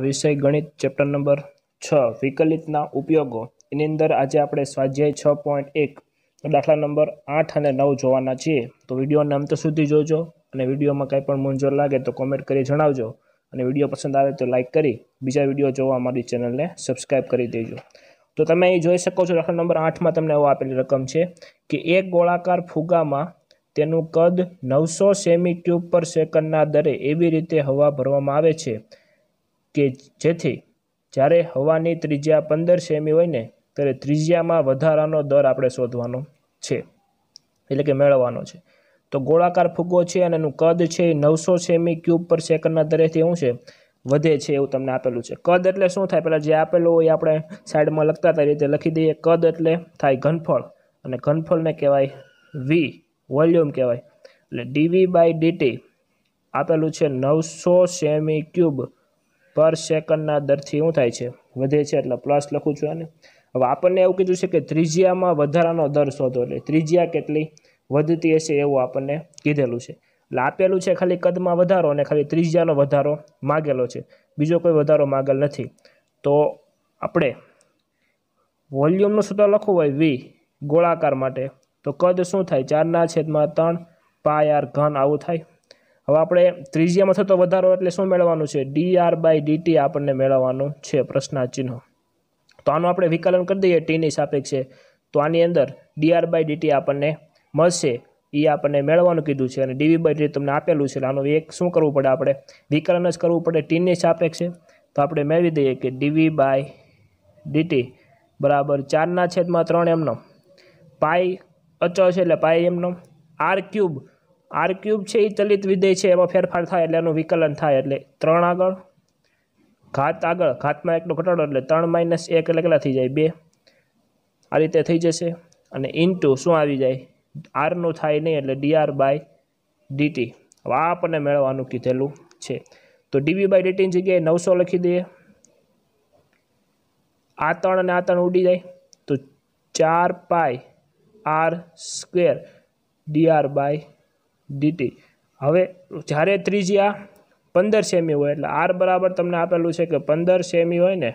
વિષય ગણિત chapter number છ વિકલિતના ઉપયોગો એની અંદર આજે આપણે સ્વાધ્યાય છ પોઈન્ટ એક દાખલા નંબર આઠ અને નવ જોવાના છીએ તો વિડીયોને અંત સુધી જોજો અને વિડીયોમાં કંઈ પણ મૂંઝવણ લાગે તો કોમેન્ટ કરી જણાવજો અને વિડીયો પસંદ આવે તો લાઇક કરી બીજા વિડીયો જોવા અમારી ચેનલને સબસ્ક્રાઈબ કરી દેજો તો તમે અહીં જોઈ શકો છો દાખલા નંબર આઠમાં તમને એવો આપેલી રકમ છે કે એક ગોળાકાર ફુગામાં તેનું કદ નવસો સેમી ટ્યુબ પર સેકન્ડના દરે એવી રીતે હવા ભરવામાં આવે છે કે જેથી જ્યારે હવાની ત્રિજ્યા પંદર સેમી હોય ને ત્યારે ત્રિજ્યામાં વધારાનો દર આપણે શોધવાનો છે એટલે કે મેળવવાનો છે તો ગોળાકાર ફુગ્ગો છે અને એનું કદ છે એ નવસો સેમી ક્યુબ પર સેકન્ડના દરેથી શું છે વધે છે એવું તમને આપેલું છે કદ એટલે શું થાય પહેલાં જે આપેલું હોય આપણે સાઈડમાં લખતા હતા રીતે લખી દઈએ કદ એટલે થાય ઘનફળ અને ઘનફળને કહેવાય વી વોલ્યુમ કહેવાય એટલે ડીવી બાય ડીટી આપેલું છે નવસો સેમી ક્યુબ પર સેકન્ડના દરથી શું થાય છે વધે છે એટલે પ્લસ લખું છું અને હવે આપણને એવું કીધું છે કે ત્રિજ્યામાં વધારાનો દર શોધો એટલે ત્રિજ્યા કેટલી વધતી હશે એવું આપણને કીધેલું છે એટલે આપેલું છે ખાલી કદમાં વધારો અને ખાલી ત્રિજ્યાનો વધારો માગેલો છે બીજો કોઈ વધારો માગેલ નથી તો આપણે વોલ્યુમનું સૂત્ર લખવું હોય વી ગોળાકાર માટે તો કદ શું થાય ચારના છેદમાં ત્રણ પાય આર ઘન આવું થાય હવે આપણે ત્રિજ્યામાં થતો વધારો એટલે શું મેળવવાનું છે ડી આર બાય ડીટી આપણને મેળવવાનું છે પ્રશ્નાચિહ્ન તો આનું આપણે વિકલન કરી દઈએ ટીની સાપેક્ષે તો આની અંદર ડી આર બાય ડીટી આપણને મળશે એ આપણને મેળવવાનું કીધું છે અને ડીવી બાય ડીટી તમને આપેલું છે આનું એક શું કરવું પડે આપણે વિકલન જ કરવું પડે ટીની સાપેક્ષે તો આપણે મેળવી દઈએ કે ડીવી બાય ડીટી બરાબર ચારના છેદમાં ત્રણ એમનો પાય અચળ છે એટલે પાય એમનો આર ક્યુબ આર ક્યુબ છે એ ચલિત વિધેય છે એમાં ફેરફાર થાય એટલે એનું વિકલન થાય એટલે ત્રણ આગળ ઘાત આગળ ઘાતમાં એકનો ઘટાડો એટલે ત્રણ માઇનસ એક એટલે કેટલા થઈ જાય બે આ રીતે થઈ જશે અને ઇન્ટુ શું આવી જાય આરનું થાય નહીં એટલે ડીઆર બાય ડીટી હવે આ આપણને મેળવવાનું કીધેલું છે તો ડીબી બાય ડીટીની જગ્યાએ નવસો લખી દઈએ આ ત્રણ અને આ ત્રણ ઉડી જાય તો ચાર pi r square dr by dt હવે જ્યારે ત્રિજ્યા પંદર સેમી હોય એટલે આર બરાબર તમને આપેલું છે કે પંદર સેમી હોય ને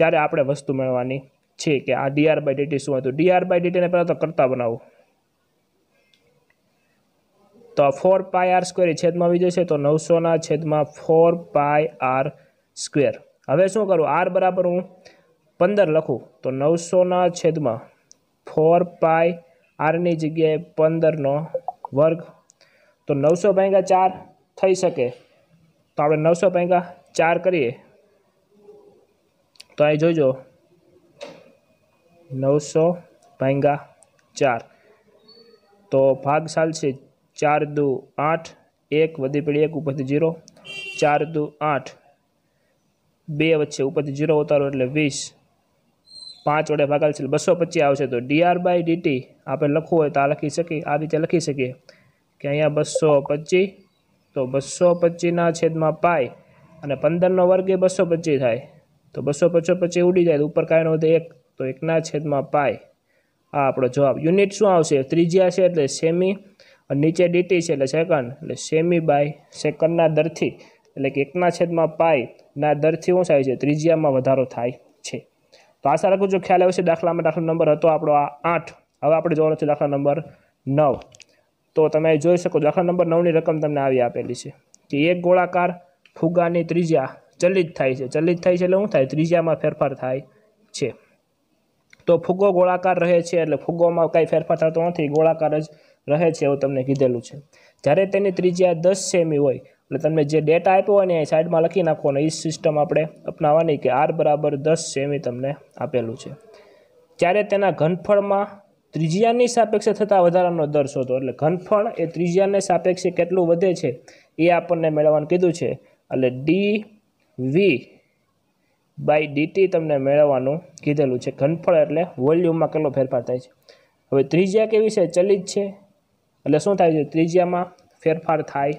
ત્યારે આપણે વસ્તુ મેળવવાની છે કે આ ડીઆર બાય ડીટી શું હતું ડીઆર બાય ડીટીને પહેલાં તો કરતા બનાવો તો ફોર પાય આર સ્ક્વેર છેદમાં આવી છે તો નવસોના છેદમાં ફોર પાય આર સ્ક્વેર હવે શું કરું આર બરાબર હું પંદર લખું તો નવસોના છેદમાં ફોર પાય આરની જગ્યાએ પંદરનો વર્ગ તો નવસો ભાંગા ચાર થઈ શકે તો આપણે નવસો ભાંગા ચાર કરીએ તો અહીં જોજો નવસો ભાંગા ચાર તો ભાગશાલ છે ચાર દુ આઠ એક વધી પડી એક ઉપરથી જીરો ચાર દુ આઠ બે વચ્ચે ઉપરથી જીરો ઉતારો એટલે વીસ પાંચ વડે ભાગાલ છે બસો પચીસ આવશે તો ડીઆર બાય ડીટી આપણે લખવું હોય તો આ લખી શકીએ આ રીતે લખી શકીએ કે અહીંયા બસો પચીસ તો બસો પચીસના છેદમાં પાય અને પંદરનો વર્ગ એ બસો પચીસ થાય તો બસો પચો પચીસ ઉડી જાય ઉપર કાંઈ વધે એક તો એકના છેદમાં પાય આ આપણો જવાબ યુનિટ શું આવશે ત્રિજ્યા છે એટલે સેમી અને નીચે ડીટી છે એટલે સેકન્ડ એટલે સેમી બાય સેકન્ડના દરથી એટલે કે એકના છેદમાં પાય ના દરથી શું થાય છે ત્રિજ્યામાં વધારો થાય છે તો આશા રાખું જો ખ્યાલ આવશે દાખલામાં દાખલો નંબર હતો આપણો આ આઠ હવે આપણે જોવાનો છે દાખલા નંબર નવ તો તમે જોઈ શકો દાખલા નંબર નવની રકમ તમને આવી આપેલી છે કે એક ગોળાકાર ફુગાની ત્રિજ્યા ચલિત થાય છે ચલિત થાય છે એટલે શું થાય ત્રીજામાં ફેરફાર થાય છે તો ફુગ્ગો ગોળાકાર રહે છે એટલે ફુગ્ગોમાં કાંઈ ફેરફાર થતો નથી ગોળાકાર જ રહે છે એવું તમને કીધેલું છે જ્યારે તેની ત્રિજ્યા દસ સેમી હોય એટલે તમને જે ડેટા આપ્યો હોય ને એ સાઈડમાં લખી નાખવાનો એ સિસ્ટમ આપણે અપનાવવાની કે આર બરાબર દસ સેમી તમને આપેલું છે ત્યારે તેના ઘનફળમાં ત્રિજ્યાની સાપેક્ષે થતા વધારાનો દર શોધો એટલે ઘનફળ એ ત્રિજ્યાને સાપેક્ષે કેટલું વધે છે એ આપણને મેળવવાનું કીધું છે એટલે ડી વી બાય ડીટી તમને મેળવવાનું કીધેલું છે ઘનફળ એટલે વોલ્યુમમાં કેટલો ફેરફાર થાય છે હવે ત્રિજ્યા કેવી છે ચલિત છે એટલે શું થાય છે ત્રિજ્યામાં ફેરફાર થાય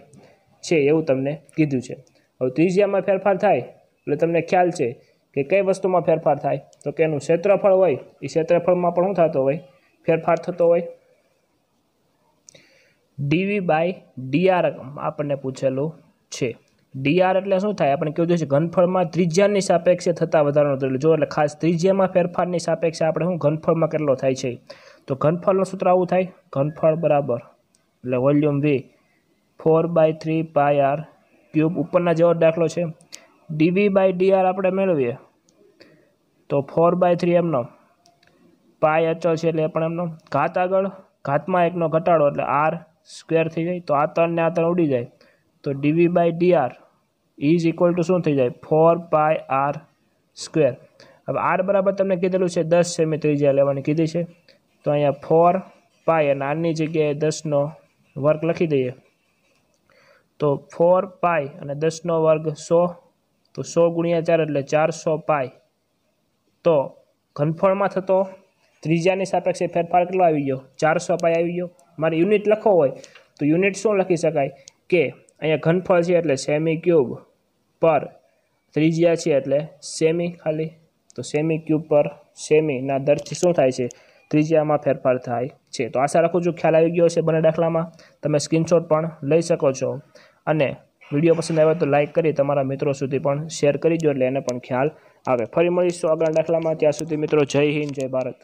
છે એવું તમને કીધું છે હવે ત્રિજ્યામાં ફેરફાર થાય એટલે તમને ખ્યાલ છે કે કઈ વસ્તુમાં ફેરફાર થાય તો કે એનું ક્ષેત્રફળ હોય એ ક્ષેત્રફળમાં પણ શું થતો હોય ફેરફાર થતો હોય ડીવી બાય ડીઆર આપણને પૂછેલું છે ડીઆર એટલે શું થાય આપણે કીધું છે ઘનફળમાં ત્રિજ્યાની સાપેક્ષે થતા વધારાનો એટલે જો એટલે ખાસ ત્રિજ્યામાં ફેરફારની સાપેક્ષે આપણે શું ઘનફળમાં કેટલો થાય છે તો ઘનફળનું સૂત્ર આવું થાય ઘનફળ બરાબર એટલે volume V four by three pi r cube ઉપરના જેવો દાખલો છે ડીવી બાય ડીઆર આપણે મેળવીએ તો ફોર બાય થ્રી એમનો પાય અચળ છે એટલે પણ એમનો ઘાત આગળ ઘાતમાં એકનો ઘટાડો એટલે આર સ્ક્વેર થઈ જાય તો આ ત્રણને આ ત્રણ ઉડી જાય તો dV by dr is equal to શું થઈ જાય ફોર પાય આર સ્ક્વેર હવે આર બરાબર તમને કીધેલું છે દસ સેમી ત્રિજ્યા લેવાની કીધી છે તો અહીંયા ફોર પાય અને આરની જગ્યાએ દસનો વર્ગ લખી દઈએ તો ફોર પાય અને દસનો વર્ગ સો તો સો ગુણ્યા ચાર એટલે ચારસો પાય તો ઘનફળમાં થતો ત્રીજાની સાપેક્ષે ફેરફાર કેટલો આવી ગયો ચારસો પાય આવી ગયો મારે યુનિટ લખવો હોય તો યુનિટ શું લખી શકાય કે અહીંયા ઘનફળ છે એટલે સેમી ક્યુબ પર ત્રિજ્યા છે એટલે સેમી ખાલી તો સેમી ક્યુબ પર સેમીના દરથી શું થાય છે ત્રિજ્યામાં ફેરફાર થાય છે તો આશા રાખું છું ખ્યાલ આવી ગયો છે બંને દાખલામાં તમે સ્ક્રીનશોટ પણ લઈ શકો છો અને વિડીયો પસંદ આવે તો લાઇક કરી તમારા મિત્રો સુધી પણ શેર કરી દો એટલે એને પણ ખ્યાલ આવે ફરી મળીશું આગળના દાખલામાં ત્યાં સુધી મિત્રો જય હિન્દ જય ભારત